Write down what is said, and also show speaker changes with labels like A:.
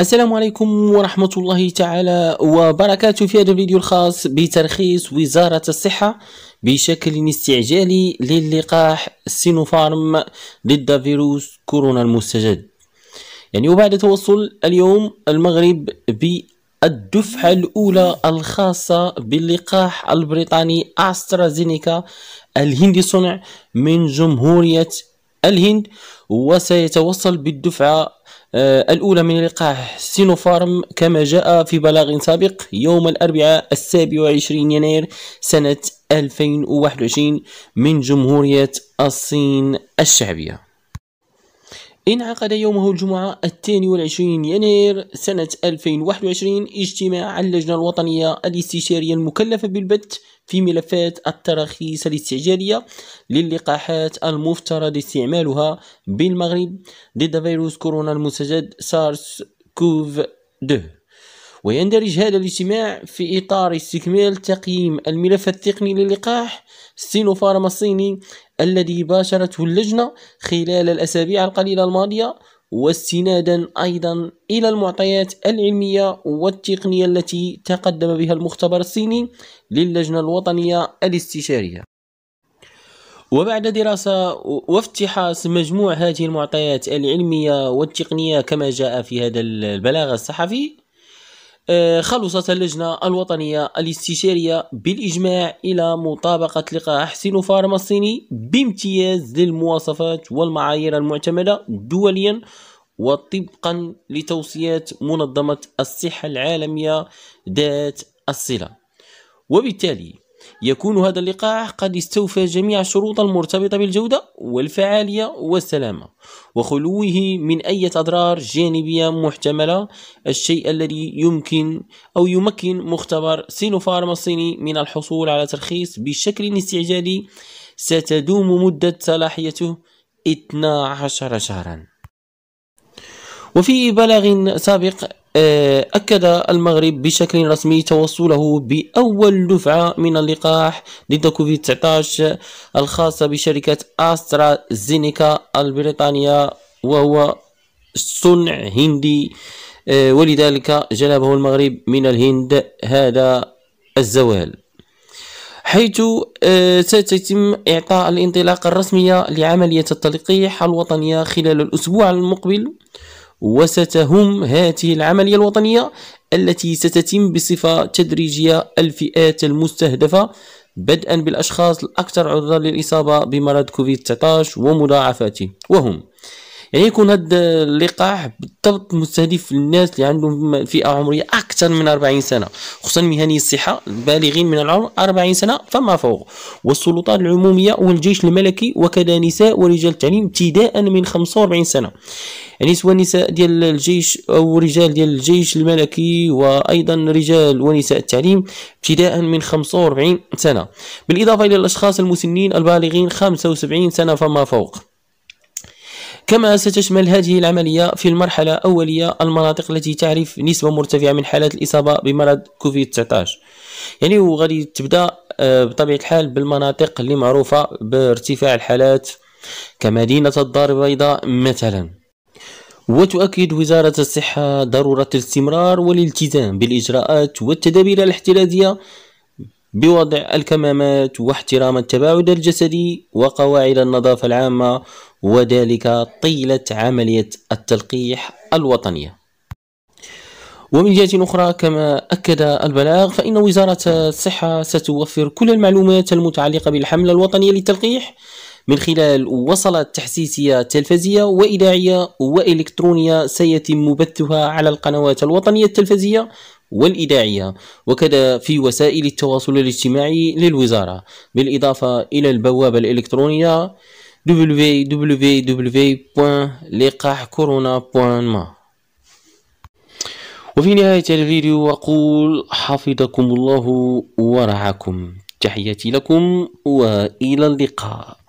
A: السلام عليكم ورحمة الله تعالى وبركاته في هذا الفيديو الخاص بترخيص وزارة الصحة بشكل استعجالي للقاح سينوفارم ضد فيروس كورونا المستجد يعني وبعد توصل اليوم المغرب بالدفعة الأولى الخاصة باللقاح البريطاني أسترازينيكا الهندي صنع من جمهورية الهند وسيتوصل بالدفعة آه، الأولى من لقاح سينوفارم كما جاء في بلاغ سابق يوم الأربعاء السابع وعشرين يناير سنة 2021 من جمهورية الصين الشعبية انعقد يومه الجمعة الثاني والعشرين يناير سنة 2021 اجتماع اللجنة الوطنية الاستشارية المكلفة بالبت في ملفات التراخيص الاستعجالية للقاحات المفترض استعمالها بالمغرب ضد فيروس كورونا المسجد سارس كوف 2 ويندرج هذا الاجتماع في إطار استكمال تقييم الملف التقني للقاح سينوفارما الصيني الذي باشرته اللجنة خلال الأسابيع القليلة الماضية واستنادا أيضا إلى المعطيات العلمية والتقنية التي تقدم بها المختبر الصيني للجنة الوطنية الاستشارية وبعد دراسة وافتحاص مجموع هذه المعطيات العلمية والتقنية كما جاء في هذا البلاغ الصحفي آه، خلصت اللجنة الوطنية الاستشارية بالإجماع إلى مطابقة لقاح سينوفارما الصيني بامتياز للمواصفات والمعايير المعتمدة دوليا وطبقا لتوصيات منظمة الصحة العالمية ذات الصلة وبالتالي يكون هذا اللقاح قد استوفى جميع الشروط المرتبطة بالجودة والفعالية والسلامة وخلوه من أي أضرار جانبية محتملة الشيء الذي يمكن أو يمكن مختبر سينوفارما الصيني من الحصول على ترخيص بشكل استعجالي ستدوم مدة صلاحيته 12 شهرا وفي بلاغ سابق آه، أكد المغرب بشكل رسمي توصله بأول دفعة من اللقاح ضد كوفيد 19 الخاصة بشركة أسترا زينيكا البريطانية وهو صنع هندي آه، ولذلك جلبه المغرب من الهند هذا الزوال حيث آه، ستتم إعطاء الانطلاقة الرسمية لعملية التلقيح الوطنية خلال الأسبوع المقبل وستهم هذه العملية الوطنية التي ستتم بصفة تدريجية الفئات المستهدفة بدءا بالأشخاص الأكثر عرضة للإصابة بمرض كوفيد-19 ومضاعفاته وهم يعني يكون هذا اللقاح بالضبط مستهدف للناس اللي عندهم فئه عمريه اكثر من 40 سنه خصوصا مهني الصحه البالغين من العمر 40 سنه فما فوق والسلطات العموميه والجيش الملكي وكذا نساء ورجال التعليم ابتداء من 45 سنه يعني سواء نساء ديال الجيش او رجال ديال الجيش الملكي وايضا رجال ونساء التعليم ابتداء من 45 سنه بالاضافه الى الاشخاص المسنين البالغين 75 سنه فما فوق كما ستشمل هذه العملية في المرحلة الأولية المناطق التي تعرف نسبة مرتفعة من حالات الإصابة بمرض كوفيد 19 يعني وغادي تبدأ آه، بطبيعة الحال بالمناطق اللي معروفة بارتفاع الحالات كمدينة الدار البيضاء مثلا وتؤكد وزارة الصحة ضرورة الاستمرار والالتزام بالإجراءات والتدابير الاحترازية بوضع الكمامات واحترام التباعد الجسدي وقواعد النظافة العامة وذلك طيلة عملية التلقيح الوطنية ومن جهة أخرى كما أكد البلاغ فإن وزارة الصحة ستوفر كل المعلومات المتعلقة بالحملة الوطنية للتلقيح من خلال وصلات تحسيسية تلفزية وإذاعية وإلكترونية سيتم بثها على القنوات الوطنية التلفزية والإداعية وكذا في وسائل التواصل الاجتماعي للوزارة بالإضافة إلى البوابة الإلكترونية www.liqahcorona.ma وفي نهاية الفيديو أقول حفظكم الله ورعاكم تحياتي لكم وإلى اللقاء